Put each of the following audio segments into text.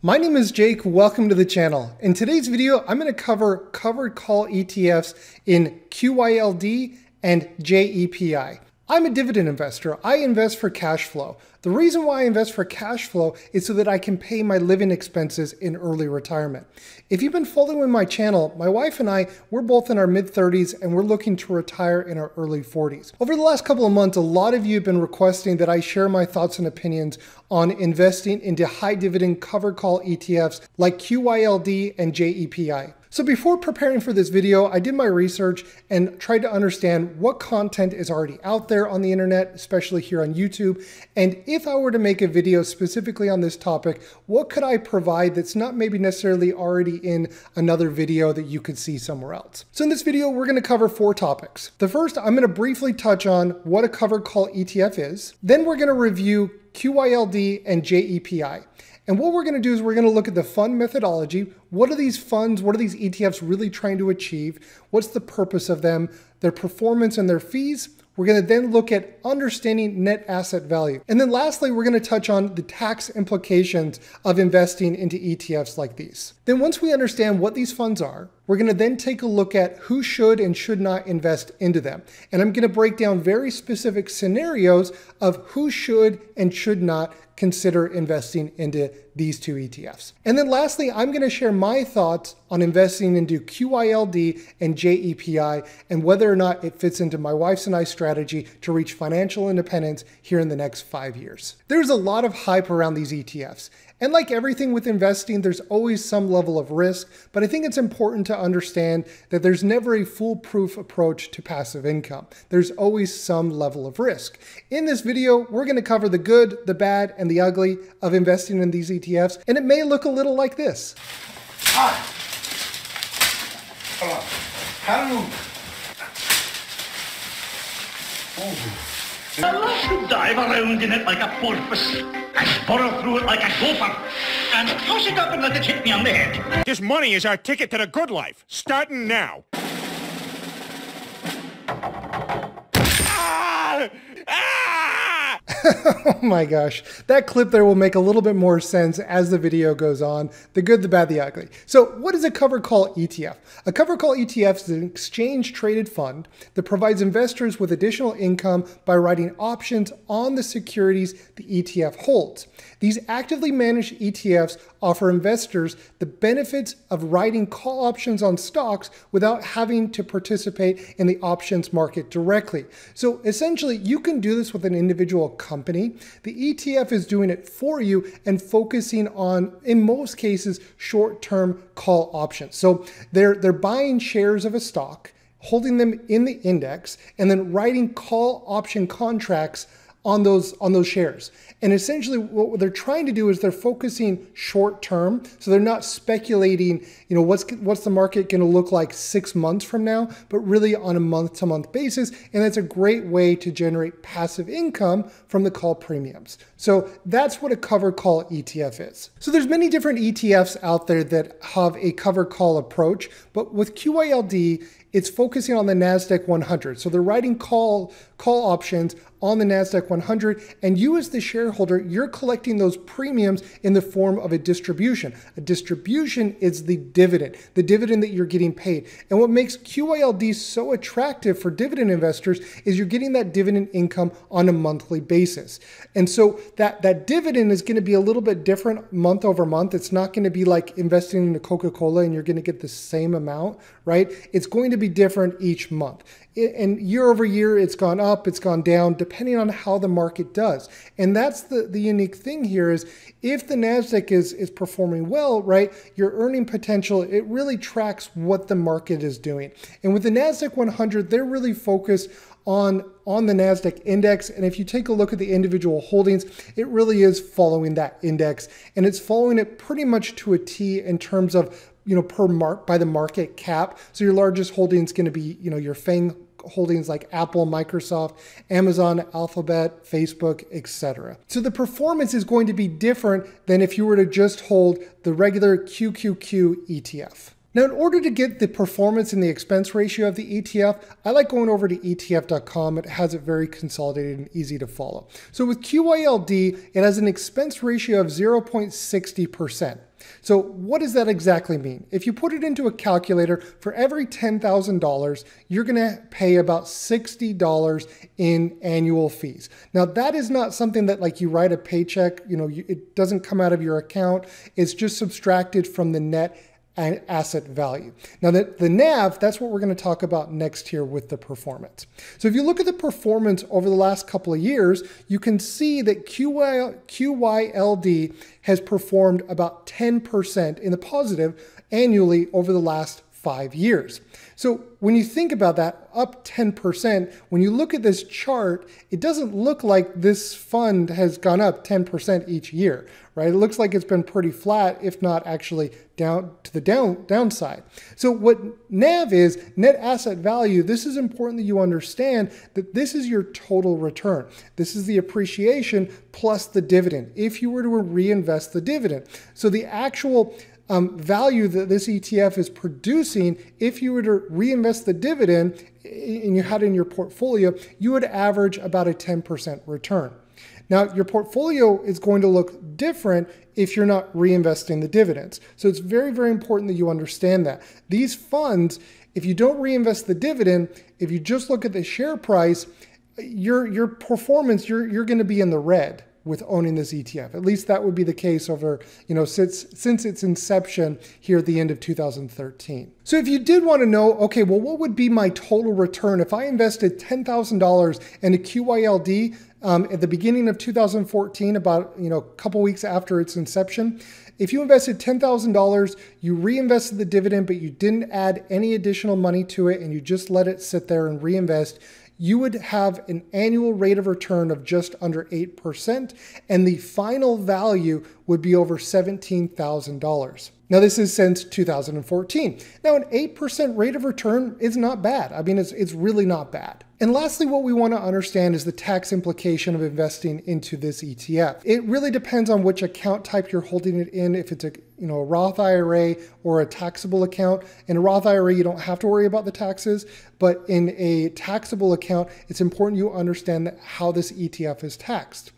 My name is Jake, welcome to the channel. In today's video, I'm gonna cover covered call ETFs in QYLD and JEPI. I'm a dividend investor. I invest for cash flow. The reason why I invest for cash flow is so that I can pay my living expenses in early retirement. If you've been following my channel, my wife and I, we're both in our mid 30s and we're looking to retire in our early 40s. Over the last couple of months, a lot of you have been requesting that I share my thoughts and opinions on investing into high dividend cover call ETFs like QYLD and JEPI. So before preparing for this video, I did my research and tried to understand what content is already out there on the internet, especially here on YouTube. And if I were to make a video specifically on this topic, what could I provide that's not maybe necessarily already in another video that you could see somewhere else? So in this video, we're gonna cover four topics. The first, I'm gonna briefly touch on what a covered call ETF is. Then we're gonna review QYLD and JEPI. And what we're going to do is we're going to look at the fund methodology. What are these funds? What are these ETFs really trying to achieve? What's the purpose of them? Their performance and their fees. We're going to then look at understanding net asset value. And then lastly, we're going to touch on the tax implications of investing into ETFs like these. Then once we understand what these funds are, we're going to then take a look at who should and should not invest into them. And I'm going to break down very specific scenarios of who should and should not consider investing into these two ETFs. And then lastly, I'm going to share my thoughts on investing into QILD and JEPI and whether or not it fits into my wife's and I's strategy to reach financial independence here in the next five years. There's a lot of hype around these ETFs. And like everything with investing, there's always some level of risk, but I think it's important to understand that there's never a foolproof approach to passive income. There's always some level of risk. In this video, we're gonna cover the good, the bad, and and the ugly of investing in these ETFs, and it may look a little like this. Ah. Oh. Hello. Oh. I dive around in it like a porpoise. I spiral through it like a gopher. And toss it up and let it hit me on the head. This money is our ticket to the good life, starting now. oh my gosh. That clip there will make a little bit more sense as the video goes on. The good, the bad, the ugly. So what is a cover call ETF? A cover call ETF is an exchange traded fund that provides investors with additional income by writing options on the securities the ETF holds. These actively managed ETFs offer investors the benefits of writing call options on stocks without having to participate in the options market directly. So essentially you can do this with an individual company. The ETF is doing it for you and focusing on, in most cases, short-term call options. So they're, they're buying shares of a stock, holding them in the index, and then writing call option contracts on those on those shares. And essentially what they're trying to do is they're focusing short term. So they're not speculating, you know, what's what's the market going to look like 6 months from now, but really on a month to month basis, and that's a great way to generate passive income from the call premiums. So that's what a cover call ETF is. So there's many different ETFs out there that have a cover call approach, but with QILD, it's focusing on the NASDAQ 100. So they're writing call call options on the NASDAQ 100. And you, as the shareholder, you're collecting those premiums in the form of a distribution. A distribution is the dividend, the dividend that you're getting paid. And what makes QALD so attractive for dividend investors is you're getting that dividend income on a monthly basis. And so that, that dividend is going to be a little bit different month over month. It's not going to be like investing in Coca Cola and you're going to get the same amount, right? It's going to be different each month and year over year it's gone up it's gone down depending on how the market does and that's the, the unique thing here is if the nasdaq is is performing well right your earning potential it really tracks what the market is doing and with the nasdaq 100 they're really focused on on the Nasdaq index and if you take a look at the individual holdings it really is following that index and it's following it pretty much to a T in terms of you know per mark by the market cap so your largest holding is going to be you know your Fang holdings like Apple, Microsoft, Amazon, Alphabet, Facebook, etc. So the performance is going to be different than if you were to just hold the regular QQQ ETF. Now, in order to get the performance and the expense ratio of the ETF, I like going over to ETF.com. It has it very consolidated and easy to follow. So with QYLD, it has an expense ratio of 0.60%. So what does that exactly mean? If you put it into a calculator, for every $10,000, you're gonna pay about $60 in annual fees. Now that is not something that like you write a paycheck, you know, you, it doesn't come out of your account. It's just subtracted from the net and asset value. Now that the NAV, that's what we're going to talk about next here with the performance. So if you look at the performance over the last couple of years, you can see that QY, QYLD has performed about 10% in the positive annually over the last five years. So when you think about that, up 10%, when you look at this chart, it doesn't look like this fund has gone up 10% each year, right? It looks like it's been pretty flat, if not actually down to the down, downside. So what NAV is, net asset value, this is important that you understand that this is your total return. This is the appreciation plus the dividend, if you were to reinvest the dividend. So the actual um, value that this ETF is producing, if you were to reinvest the dividend and you had in your portfolio, you would average about a 10% return. Now, your portfolio is going to look different if you're not reinvesting the dividends. So it's very, very important that you understand that. These funds, if you don't reinvest the dividend, if you just look at the share price, your, your performance, you're, you're going to be in the red with owning this ETF. At least that would be the case over, you know, since since its inception here at the end of 2013. So if you did want to know, okay, well what would be my total return if I invested $10,000 in a QYLD um, at the beginning of 2014, about you know a couple weeks after its inception, if you invested $10,000, you reinvested the dividend, but you didn't add any additional money to it and you just let it sit there and reinvest, you would have an annual rate of return of just under 8%, and the final value would be over $17,000. Now, this is since 2014. Now, an 8% rate of return is not bad. I mean, it's, it's really not bad. And lastly, what we want to understand is the tax implication of investing into this ETF. It really depends on which account type you're holding it in, if it's a you know, a Roth IRA or a taxable account. In a Roth IRA, you don't have to worry about the taxes, but in a taxable account, it's important you understand how this ETF is taxed.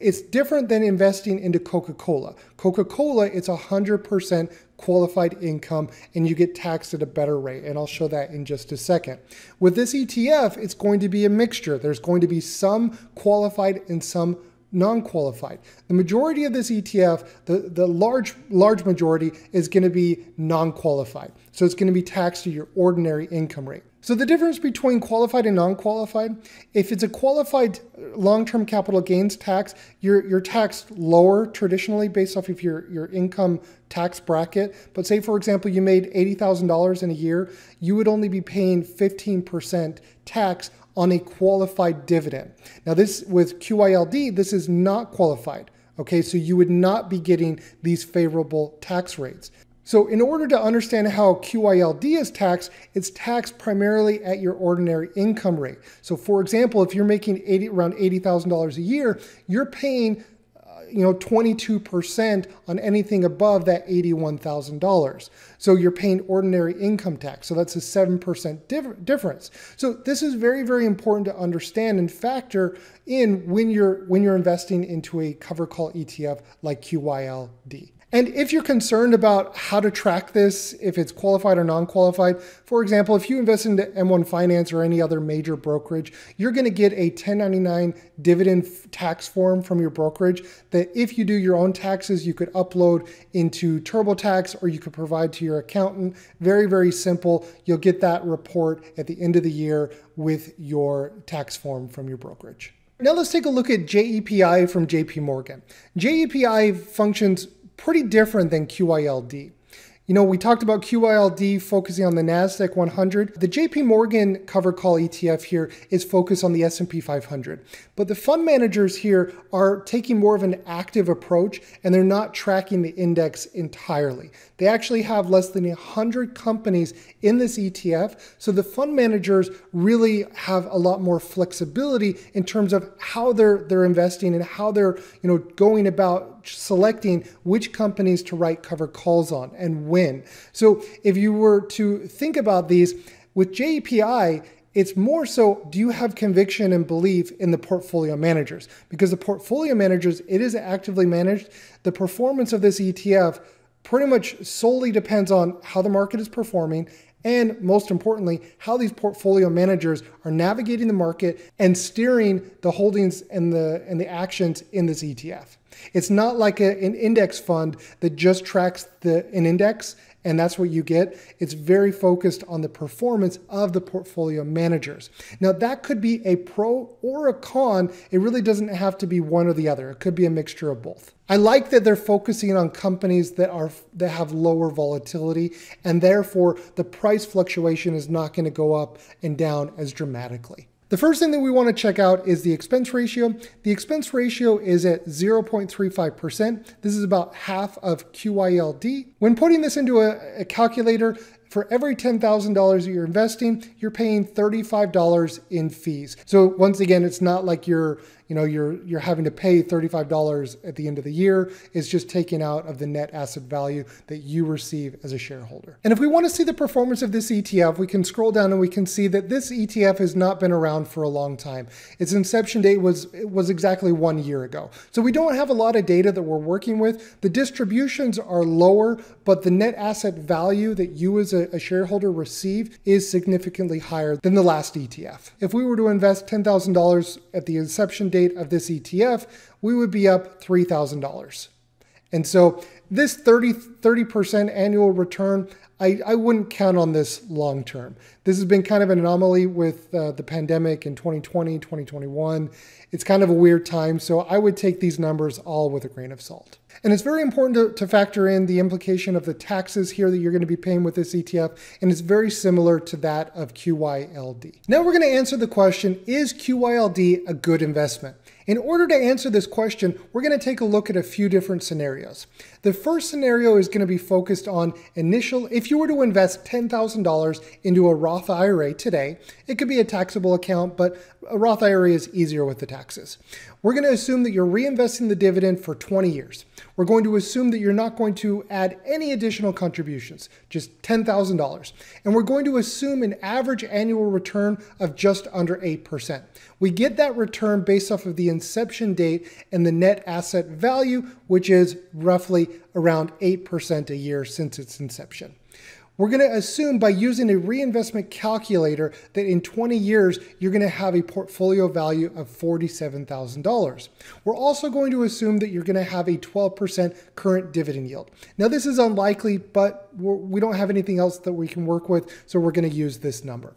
It's different than investing into Coca-Cola. Coca-Cola, it's 100% qualified income and you get taxed at a better rate. And I'll show that in just a second. With this ETF, it's going to be a mixture. There's going to be some qualified and some non-qualified. The majority of this ETF, the, the large, large majority is going to be non-qualified. So it's going to be taxed at your ordinary income rate. So the difference between qualified and non-qualified, if it's a qualified long-term capital gains tax, you're, you're taxed lower traditionally based off of your, your income tax bracket. But say, for example, you made $80,000 in a year, you would only be paying 15% tax on a qualified dividend. Now this with QILD, this is not qualified. Okay, so you would not be getting these favorable tax rates. So in order to understand how QILD is taxed, it's taxed primarily at your ordinary income rate. So for example, if you're making 80, around $80,000 a year, you're paying you know 22% on anything above that $81,000. So you're paying ordinary income tax. So that's a 7% diff difference. So this is very very important to understand and factor in when you're when you're investing into a cover call ETF like QYLD. And if you're concerned about how to track this, if it's qualified or non qualified, for example, if you invest into M1 Finance or any other major brokerage, you're going to get a 1099 dividend tax form from your brokerage that if you do your own taxes, you could upload into TurboTax or you could provide to your accountant. Very, very simple. You'll get that report at the end of the year with your tax form from your brokerage. Now let's take a look at JEPI from JP Morgan. JEPI functions pretty different than QILD. You know, we talked about QILD focusing on the Nasdaq 100. The JP Morgan cover call ETF here is focused on the S&P 500. But the fund managers here are taking more of an active approach and they're not tracking the index entirely. They actually have less than 100 companies in this ETF, so the fund managers really have a lot more flexibility in terms of how they're they're investing and how they're, you know, going about selecting which companies to write cover calls on and when. So if you were to think about these with JPI, it's more so do you have conviction and belief in the portfolio managers? Because the portfolio managers, it is actively managed. The performance of this ETF pretty much solely depends on how the market is performing and most importantly, how these portfolio managers are navigating the market and steering the holdings and the and the actions in this ETF. It's not like a, an index fund that just tracks the an index and that's what you get. It's very focused on the performance of the portfolio managers. Now, that could be a pro or a con. It really doesn't have to be one or the other. It could be a mixture of both. I like that they're focusing on companies that are that have lower volatility and therefore the price fluctuation is not going to go up and down as dramatically. The first thing that we want to check out is the expense ratio. The expense ratio is at 0.35%. This is about half of QYLD. When putting this into a, a calculator, for every $10,000 that you're investing, you're paying $35 in fees. So once again, it's not like you're you know you're you're having to pay $35 at the end of the year is just taken out of the net asset value that you receive as a shareholder. And if we want to see the performance of this ETF, we can scroll down and we can see that this ETF has not been around for a long time. Its inception date was was exactly 1 year ago. So we don't have a lot of data that we're working with. The distributions are lower, but the net asset value that you as a, a shareholder receive is significantly higher than the last ETF. If we were to invest $10,000 at the inception date date of this ETF, we would be up $3,000. And so this 30, 30% annual return, I, I wouldn't count on this long term. This has been kind of an anomaly with uh, the pandemic in 2020, 2021. It's kind of a weird time. So I would take these numbers all with a grain of salt. And it's very important to, to factor in the implication of the taxes here that you're going to be paying with this ETF. And it's very similar to that of QYLD. Now we're going to answer the question, is QYLD a good investment? In order to answer this question, we're going to take a look at a few different scenarios. The first scenario is going to be focused on initial, if you were to invest $10,000 into a Roth IRA today, it could be a taxable account, but a Roth IRA is easier with the taxes. We're going to assume that you're reinvesting the dividend for 20 years. We're going to assume that you're not going to add any additional contributions, just $10,000. And we're going to assume an average annual return of just under 8%. We get that return based off of the inception date and the net asset value, which is roughly around 8% a year since its inception. We're going to assume by using a reinvestment calculator that in 20 years, you're going to have a portfolio value of $47,000. We're also going to assume that you're going to have a 12% current dividend yield. Now, this is unlikely, but we don't have anything else that we can work with, so we're going to use this number.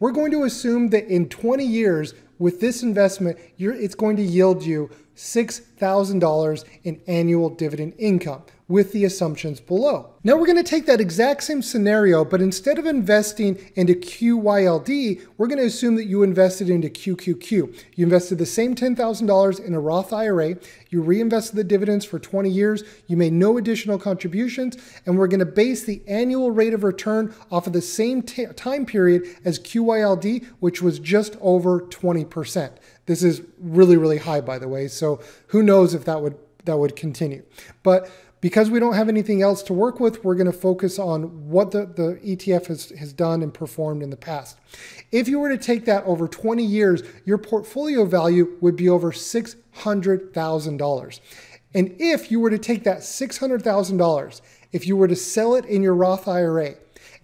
We're going to assume that in 20 years, with this investment, it's going to yield you $6,000 in annual dividend income with the assumptions below. Now we're going to take that exact same scenario, but instead of investing into QYLD, we're going to assume that you invested into QQQ. You invested the same $10,000 in a Roth IRA, you reinvested the dividends for 20 years, you made no additional contributions, and we're going to base the annual rate of return off of the same time period as QYLD, which was just over 20%. This is really, really high, by the way. So who knows if that would that would continue. But because we don't have anything else to work with, we're going to focus on what the, the ETF has, has done and performed in the past. If you were to take that over 20 years, your portfolio value would be over $600,000. And if you were to take that $600,000, if you were to sell it in your Roth IRA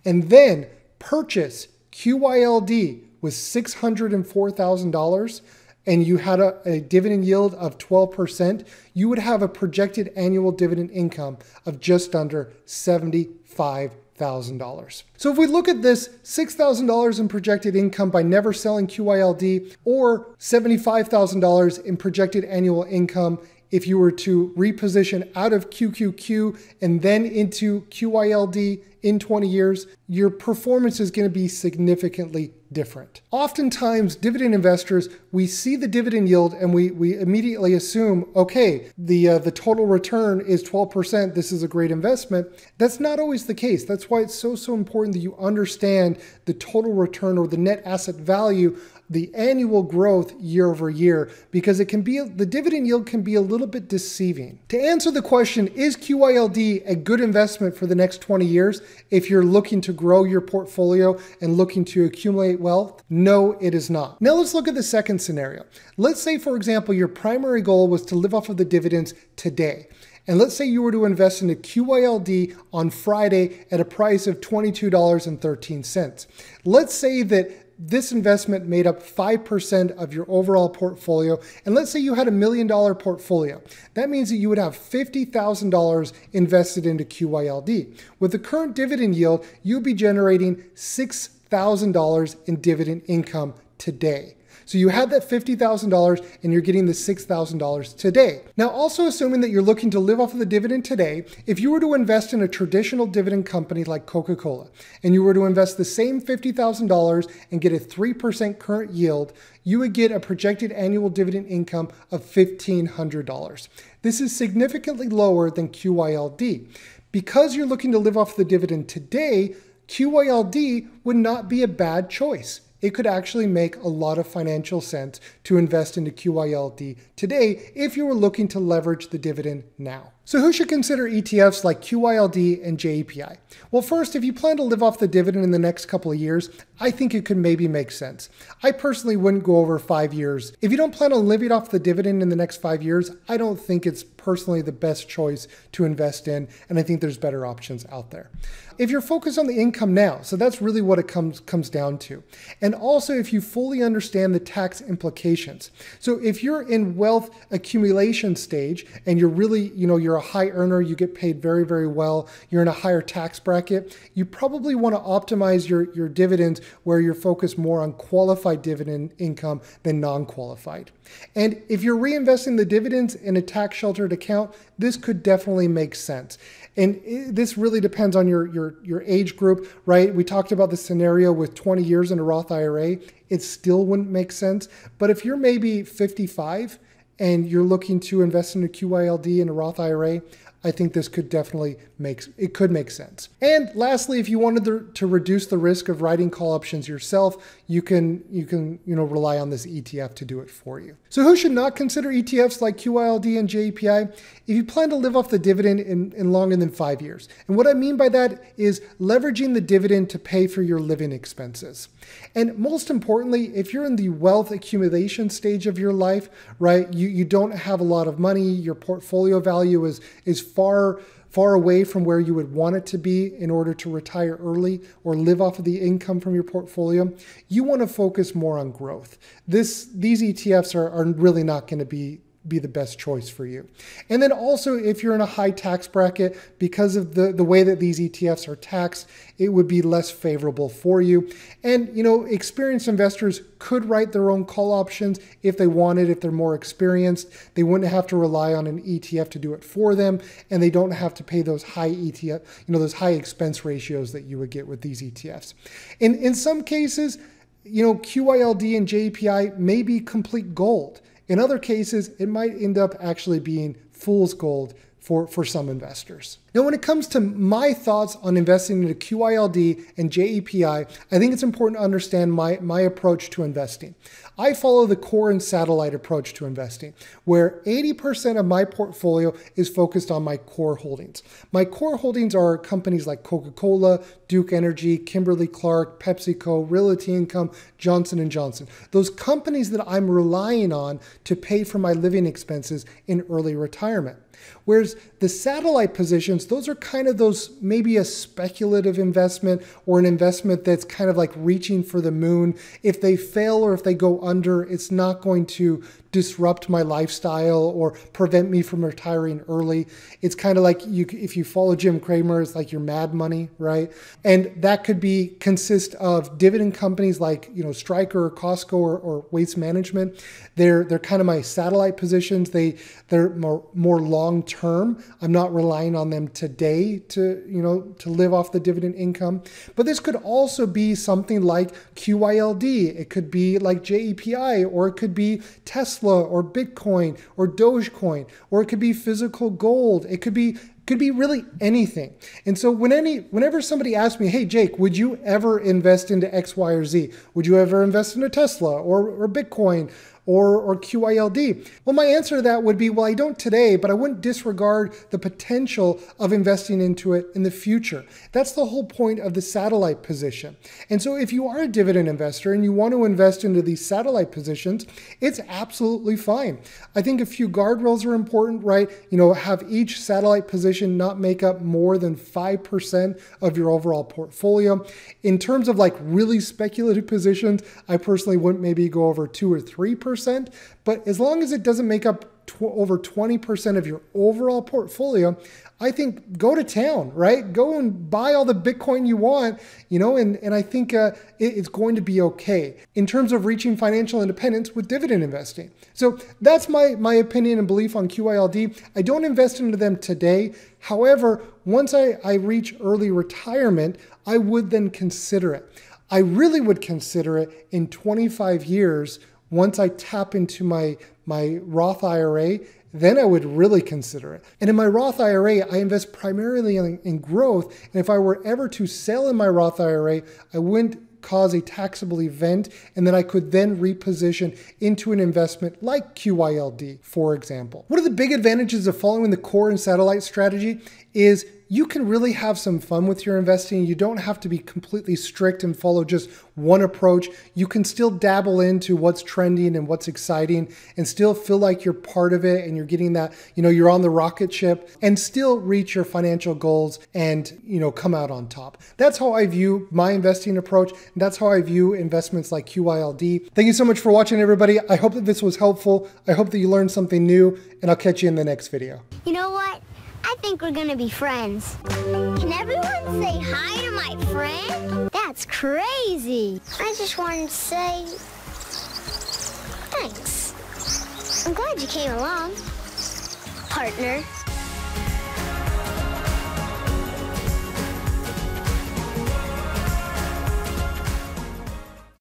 and then purchase QYLD with $604,000, and you had a, a dividend yield of 12%, you would have a projected annual dividend income of just under $75,000. So if we look at this $6,000 in projected income by never selling QILD or $75,000 in projected annual income if you were to reposition out of QQQ and then into QILD in 20 years, your performance is going to be significantly different. Oftentimes, dividend investors, we see the dividend yield and we, we immediately assume, okay, the, uh, the total return is 12%, this is a great investment. That's not always the case. That's why it's so, so important that you understand the total return or the net asset value the annual growth year over year because it can be the dividend yield can be a little bit deceiving. To answer the question, is QILD a good investment for the next 20 years? if you're looking to grow your portfolio and looking to accumulate wealth? No, it is not. Now let's look at the second scenario. Let's say, for example, your primary goal was to live off of the dividends today. And let's say you were to invest in a QYLD on Friday at a price of $22.13. Let's say that this investment made up 5% of your overall portfolio. And let's say you had a million dollar portfolio. That means that you would have $50,000 invested into QYLD. With the current dividend yield, you'd be generating $6,000 in dividend income today. So you had that $50,000 and you're getting the $6,000 today. Now, also assuming that you're looking to live off of the dividend today, if you were to invest in a traditional dividend company like Coca-Cola and you were to invest the same $50,000 and get a 3% current yield, you would get a projected annual dividend income of $1,500. This is significantly lower than QYLD. Because you're looking to live off the dividend today, QYLD would not be a bad choice it could actually make a lot of financial sense to invest into QYLD today if you were looking to leverage the dividend now. So who should consider ETFs like QYLD and JEPI? Well, first, if you plan to live off the dividend in the next couple of years, I think it could maybe make sense. I personally wouldn't go over five years. If you don't plan on living off the dividend in the next five years, I don't think it's personally the best choice to invest in, and I think there's better options out there. If you're focused on the income now, so that's really what it comes comes down to. And also if you fully understand the tax implications. So if you're in wealth accumulation stage and you're really, you know, you're a high earner, you get paid very, very well, you're in a higher tax bracket, you probably want to optimize your, your dividends where you're focused more on qualified dividend income than non qualified. And if you're reinvesting the dividends in a tax sheltered account, this could definitely make sense. And this really depends on your, your, your age group, right? We talked about the scenario with 20 years in a Roth IRA. It still wouldn't make sense. But if you're maybe 55, and you're looking to invest in a QILD and a Roth IRA, I think this could definitely makes it could make sense. And lastly, if you wanted to, to reduce the risk of writing call options yourself, you can you can you know rely on this ETF to do it for you. So who should not consider ETFs like QILD and JEPI if you plan to live off the dividend in, in longer than five years? And what I mean by that is leveraging the dividend to pay for your living expenses. And most importantly, if you're in the wealth accumulation stage of your life, right, you, you don't have a lot of money, your portfolio value is is far far away from where you would want it to be in order to retire early or live off of the income from your portfolio, you want to focus more on growth. This, these ETFs are, are really not going to be be the best choice for you. And then also, if you're in a high tax bracket, because of the, the way that these ETFs are taxed, it would be less favorable for you. And, you know, experienced investors could write their own call options if they wanted, if they're more experienced. They wouldn't have to rely on an ETF to do it for them, and they don't have to pay those high ETF, you know, those high expense ratios that you would get with these ETFs. And in some cases, you know, QILD and JPI may be complete gold in other cases, it might end up actually being fool's gold for, for some investors. Now, when it comes to my thoughts on investing into QILD and JEPI, I think it's important to understand my, my approach to investing. I follow the core and satellite approach to investing, where 80% of my portfolio is focused on my core holdings. My core holdings are companies like Coca-Cola, Duke Energy, Kimberly-Clark, PepsiCo, Realty Income, Johnson & Johnson. Those companies that I'm relying on to pay for my living expenses in early retirement. Whereas the satellite positions options, those are kind of those maybe a speculative investment or an investment that's kind of like reaching for the moon. If they fail or if they go under, it's not going to disrupt my lifestyle or prevent me from retiring early. It's kind of like you if you follow Jim Cramer, it's like your mad money, right? And that could be consist of dividend companies like you know Striker or Costco or, or Waste Management. They're they're kind of my satellite positions. They they're more, more long term. I'm not relying on them today to you know to live off the dividend income. But this could also be something like QYLD. It could be like JEPI, or it could be Tesla, or Bitcoin, or Dogecoin, or it could be physical gold. It could be could be really anything. And so when any whenever somebody asks me, hey Jake, would you ever invest into X, Y, or Z? Would you ever invest into Tesla or, or Bitcoin or, or QILD? Well, my answer to that would be, well, I don't today, but I wouldn't disregard the potential of investing into it in the future. That's the whole point of the satellite position. And so if you are a dividend investor and you want to invest into these satellite positions, it's absolutely fine. I think a few guardrails are important, right? You know, have each satellite position not make up more than 5% of your overall portfolio. In terms of like really speculative positions, I personally wouldn't maybe go over 2 or 3% percent but as long as it doesn't make up tw over 20% of your overall portfolio, I think go to town, right? Go and buy all the Bitcoin you want, you know, and, and I think uh, it, it's going to be okay in terms of reaching financial independence with dividend investing. So that's my, my opinion and belief on QILD. I don't invest into them today. However, once I, I reach early retirement, I would then consider it. I really would consider it in 25 years once I tap into my, my Roth IRA, then I would really consider it. And in my Roth IRA, I invest primarily in, in growth. And if I were ever to sell in my Roth IRA, I wouldn't cause a taxable event, and then I could then reposition into an investment like QYLD, for example. One of the big advantages of following the core and satellite strategy is you can really have some fun with your investing. You don't have to be completely strict and follow just one approach. You can still dabble into what's trending and what's exciting and still feel like you're part of it and you're getting that, you know, you're on the rocket ship and still reach your financial goals and, you know, come out on top. That's how I view my investing approach. And that's how I view investments like QILD. Thank you so much for watching, everybody. I hope that this was helpful. I hope that you learned something new and I'll catch you in the next video. You know what? I think we're gonna be friends. Can everyone say hi to my friend? That's crazy. I just wanted to say thanks. I'm glad you came along, partner.